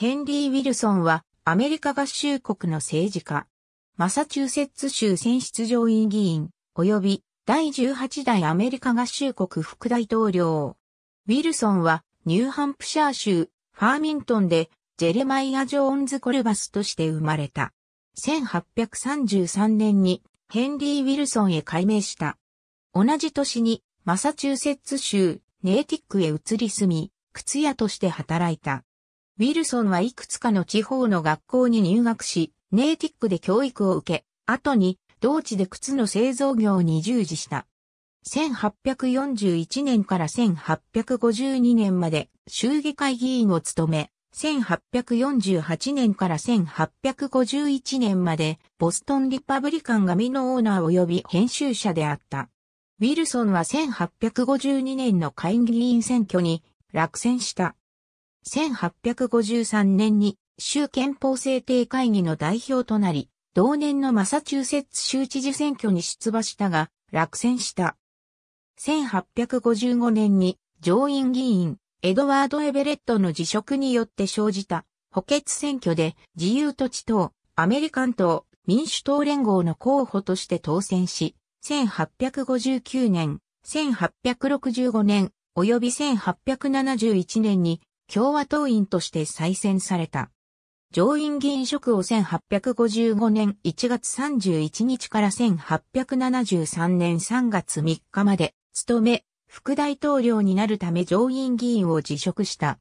ヘンリー・ウィルソンはアメリカ合衆国の政治家、マサチューセッツ州選出上院議員、及び第18代アメリカ合衆国副大統領。ウィルソンはニューハンプシャー州ファーミントンでジェレマイア・ジョーンズ・コルバスとして生まれた。1833年にヘンリー・ウィルソンへ改名した。同じ年にマサチューセッツ州ネーティックへ移り住み、靴屋として働いた。ウィルソンはいくつかの地方の学校に入学し、ネイティックで教育を受け、後に同地で靴の製造業に従事した。1841年から1852年まで衆議会議員を務め、1848年から1851年までボストンリパブリカン紙のオーナー及び編集者であった。ウィルソンは1852年の会議員選挙に落選した。1853年に州憲法制定会議の代表となり、同年のマサチューセッツ州知事選挙に出馬したが、落選した。1855年に上院議員、エドワード・エベレットの辞職によって生じた補欠選挙で自由土地党、アメリカン党、民主党連合の候補として当選し、1859年、1865年、及び1871年に共和党員として再選された。上院議員職を1855年1月31日から1873年3月3日まで務め、副大統領になるため上院議員を辞職した。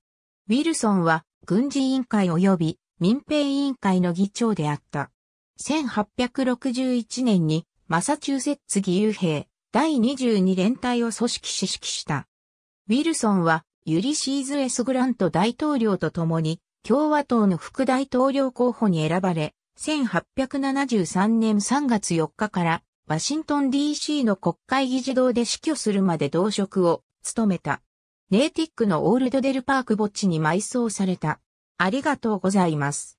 ウィルソンは軍事委員会及び民兵委員会の議長であった。1861年にマサチューセッツ義勇兵第22連隊を組織指揮した。ウィルソンはユリシーズ・エス・グラント大統領と共に共和党の副大統領候補に選ばれ、1873年3月4日からワシントン DC の国会議事堂で死去するまで同職を務めた。ネイティックのオールドデルパーク墓地に埋葬された。ありがとうございます。